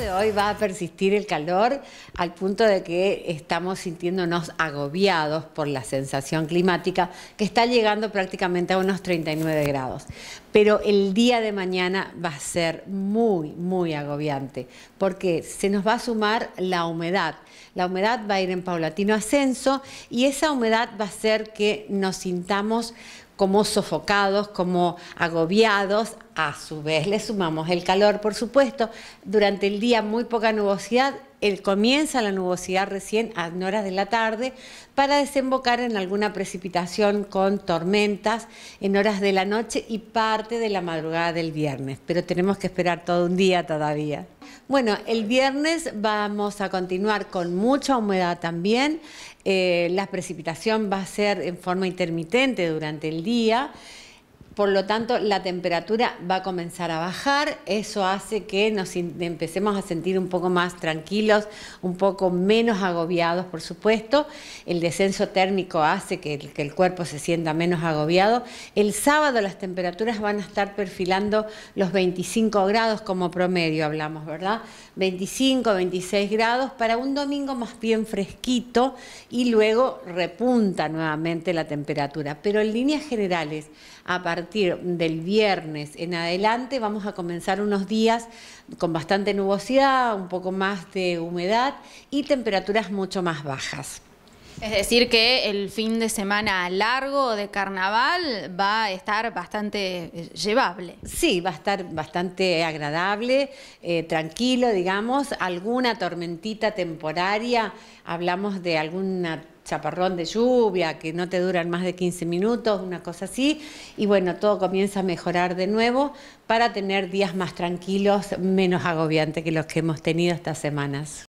de hoy va a persistir el calor al punto de que estamos sintiéndonos agobiados por la sensación climática que está llegando prácticamente a unos 39 grados. Pero el día de mañana va a ser muy, muy agobiante porque se nos va a sumar la humedad. La humedad va a ir en paulatino ascenso y esa humedad va a hacer que nos sintamos como sofocados, como agobiados. A su vez le sumamos el calor, por supuesto. Durante el día muy poca nubosidad, el, comienza la nubosidad recién a horas de la tarde para desembocar en alguna precipitación con tormentas en horas de la noche y parte de la madrugada del viernes, pero tenemos que esperar todo un día todavía. Bueno, el viernes vamos a continuar con mucha humedad también, eh, la precipitación va a ser en forma intermitente durante el día por lo tanto la temperatura va a comenzar a bajar, eso hace que nos empecemos a sentir un poco más tranquilos, un poco menos agobiados, por supuesto, el descenso térmico hace que el, cuerpo se sienta menos agobiado, el sábado las temperaturas van a estar perfilando los 25 grados como promedio, hablamos, ¿verdad? 25, 26 grados para un domingo más bien fresquito y luego repunta nuevamente la temperatura, pero en líneas generales, a partir partir del viernes en adelante vamos a comenzar unos días con bastante nubosidad, un poco más de humedad y temperaturas mucho más bajas. Es decir, que el fin de semana largo de carnaval va a estar bastante eh, llevable. Sí, va a estar bastante agradable, eh, tranquilo, digamos. Alguna tormentita temporaria, hablamos de alguna chaparrón de lluvia, que no te duran más de 15 minutos, una cosa así, y bueno, todo comienza a mejorar de nuevo para tener días más tranquilos, menos agobiantes que los que hemos tenido estas semanas.